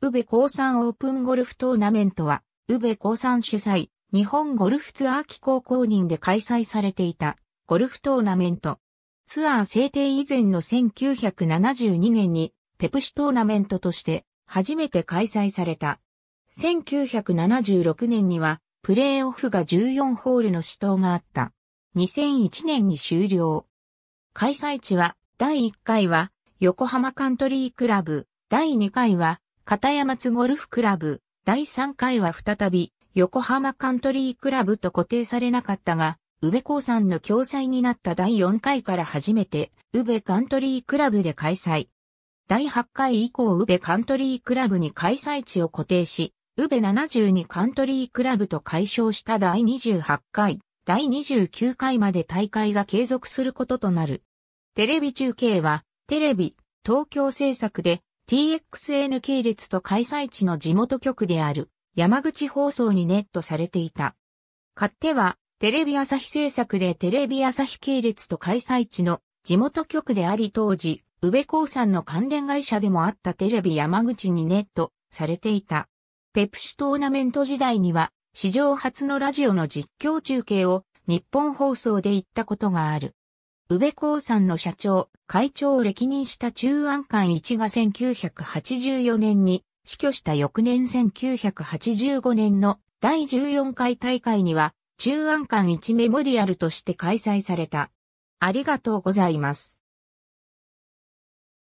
宇部高山オープンゴルフトーナメントは、宇部高山主催、日本ゴルフツアー機構公認で開催されていた、ゴルフトーナメント。ツアー制定以前の1972年に、ペプシトーナメントとして、初めて開催された。1976年には、プレーオフが14ホールの死闘があった。2001年に終了。開催地は、第1回は、横浜カントリークラブ、第2回は、片山津ゴルフクラブ、第3回は再び、横浜カントリークラブと固定されなかったが、宇部さんの共催になった第4回から初めて、宇部カントリークラブで開催。第8回以降宇部カントリークラブに開催地を固定し、宇部72カントリークラブと解消した第28回、第29回まで大会が継続することとなる。テレビ中継は、テレビ、東京制作で、TXN 系列と開催地の地元局である山口放送にネットされていた。勝っては、テレビ朝日制作でテレビ朝日系列と開催地の地元局であり当時、宇部興産の関連会社でもあったテレビ山口にネットされていた。ペプシトーナメント時代には、史上初のラジオの実況中継を日本放送で行ったことがある。宇部興産の社長、会長を歴任した中安館一が1984年に死去した翌年1985年の第14回大会には中安館一メモリアルとして開催された。ありがとうございます。